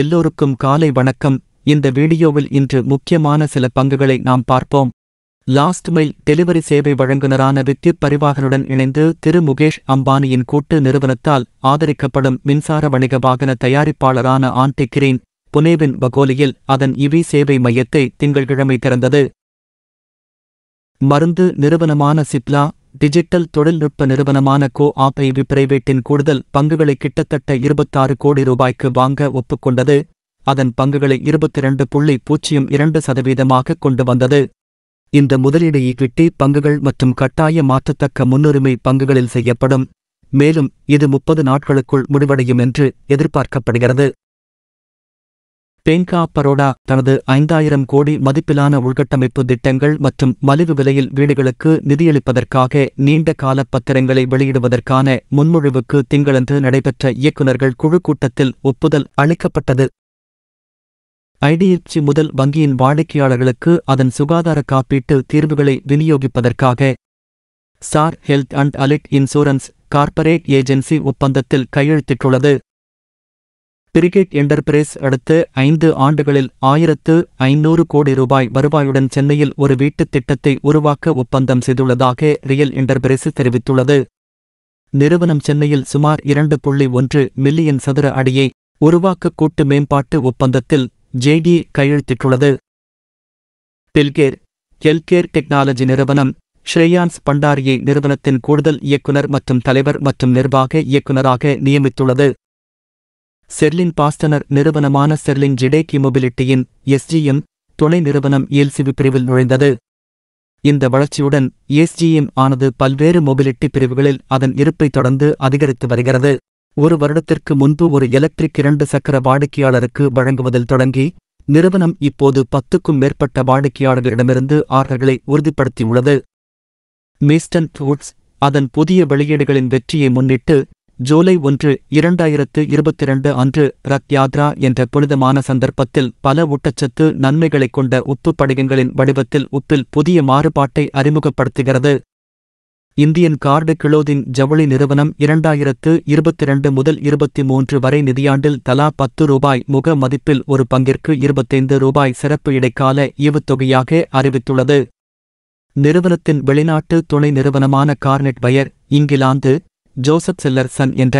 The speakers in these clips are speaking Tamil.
எல்லோருக்கும் காலை வணக்கம் இந்த வீடியோவில் இன்று முக்கியமான சில பங்குகளை நாம் பார்ப்போம் லாஸ்ட் மைல் டெலிவரி சேவை வழங்குநரான வித்யுத் பரிவாகனுடன் இணைந்து திரு முகேஷ் அம்பானியின் கூட்டு நிறுவனத்தால் ஆதரிக்கப்படும் மின்சார வணிக வாகன தயாரிப்பாளரான ஆண்டி கிரீன் புனேவின் பகோலியில் அதன் இவி சேவை மையத்தை திங்கள்கிழமை திறந்தது மருந்து நிறுவனமான சிப்லா டிஜிட்டல் தொழில்நுட்ப நிறுவனமான கோ ஆப் ஐவி பிரைவேட்டின் கூடுதல் பங்குகளை கிட்டத்தட்ட இருபத்தாறு கோடி ரூபாய்க்கு வாங்க ஒப்புக்கொண்டது அதன் பங்குகளை இருபத்தி இரண்டு புள்ளி பூஜ்ஜியம் இரண்டு சதவீதமாக கொண்டு வந்தது இந்த முதலீடு ஈக்விட்டி பங்குகள் மற்றும் கட்டாய மாற்றத்தக்க முன்னுரிமை பங்குகளில் செய்யப்படும் மேலும் இது முப்பது நாட்களுக்குள் முடிவடையும் என்று எதிர்பார்க்கப்படுகிறது பேங்கா பரோடா தனது ஐந்தாயிரம் கோடி மதிப்பிலான உள்கட்டமைப்பு திட்டங்கள் மற்றும் மலிவு விலையில் வீடுகளுக்கு நிதியளிப்பதற்காக நீண்ட கால பத்திரங்களை வெளியிடுவதற்கான முன்மொழிவுக்கு திங்களன்று நடைபெற்ற இயக்குநர்கள் குழு கூட்டத்தில் ஒப்புதல் அளிக்கப்பட்டது ஐடிஎஃப்சி முதல் வங்கியின் வாடிக்கையாளர்களுக்கு அதன் சுகாதார காப்பீட்டு தீர்வுகளை விநியோகிப்பதற்காக சார் health and allied insurance corporate agency ஒப்பந்தத்தில் கையெழுத்திட்டுள்ளது பிரிகேட் என்டர்பிரைஸ் அடுத்த ஐந்து ஆண்டுகளில் ஆயிரத்து ஐநூறு கோடி ரூபாய் வருவாயுடன் சென்னையில் ஒரு வீட்டுத் திட்டத்தை உருவாக்க ஒப்பந்தம் செய்துள்ளதாக ரியல் என்டர்பிரைஸ் தெரிவித்துள்ளது நிறுவனம் சென்னையில் சுமார் இரண்டு புள்ளி ஒன்று மில்லியன் சதுர அடியை உருவாக்க கூட்டு மேம்பாட்டு ஒப்பந்தத்தில் ஜேடி கையெழுத்திட்டுள்ளது பில்கேர் ஹெல்கேர் டெக்னாலஜி நிறுவனம் ஸ்ரேயான்ஸ் பண்டாரியை நிறுவனத்தின் கூடுதல் இயக்குநர் மற்றும் தலைவர் மற்றும் நிர்வாக இயக்குநராக நியமித்துள்ளது செர்லின் பாஸ்டனர் நிறுவனமான செர்லின் ஜிடேகி மொபிலிட்டியின் எஸ்ஜிஎம் துணை நிறுவனம் இயல்சிவு பிரிவில் நுழைந்தது இந்த வளர்ச்சியுடன் எஸ்ஜிஎம் ஆனது பல்வேறு மொபிலிட்டி பிரிவுகளில் அதன் இருப்பை தொடர்ந்து அதிகரித்து வருகிறது ஒரு வருடத்திற்கு முன்பு ஒரு எலக்ட்ரிக் இரண்டு சக்கர வாடிக்கையாளருக்கு வழங்குவதில் தொடங்கி நிறுவனம் இப்போது பத்துக்கும் மேற்பட்ட வாடிக்கையாளர்களிடமிருந்து ஆர்டர்களை உறுதிப்படுத்தியுள்ளது மீஸ்டன் ஃபுட்ஸ் அதன் புதிய வெளியீடுகளின் வெற்றியை முன்னிட்டு ஜூலை ஒன்று இரண்டாயிரத்து இருபத்திரண்டு அன்று ரத் யாத்ரா என்ற புனிதமான சந்தர்ப்பத்தில் பல ஊட்டச்சத்து நன்மைகளைக் கொண்ட உப்பு படிகங்களின் வடிவத்தில் உப்பில் புதிய மாறுபாட்டை அறிமுகப்படுத்துகிறது இந்தியன் கார்டு கிளோதிங் ஜவுளி நிறுவனம் இரண்டாயிரத்து இருபத்திரண்டு முதல் இருபத்தி மூன்று வரை நிதியாண்டில் தலா பத்து ரூபாய் முக மதிப்பில் ஒரு பங்கிற்கு இருபத்தைந்து ரூபாய் சிறப்பு இடைக்கால ஈவுத்தொகையாக அறிவித்துள்ளது நிறுவனத்தின் வெளிநாட்டு துணை நிறுவனமான கார்னெட் பயர் இங்கிலாந்து ஜோசப் செல்லர்சன் என்ற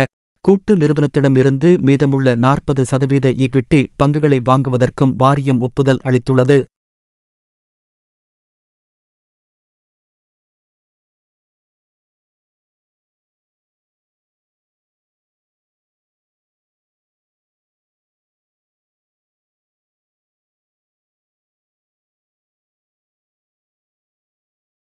கூட்டு நிறுவனத்திடமிருந்து மீதமுள்ள நாற்பது சதவீத ஈக்விட்டி பங்குகளை வாங்குவதற்கும் வாரியம் ஒப்புதல் அளித்துள்ளது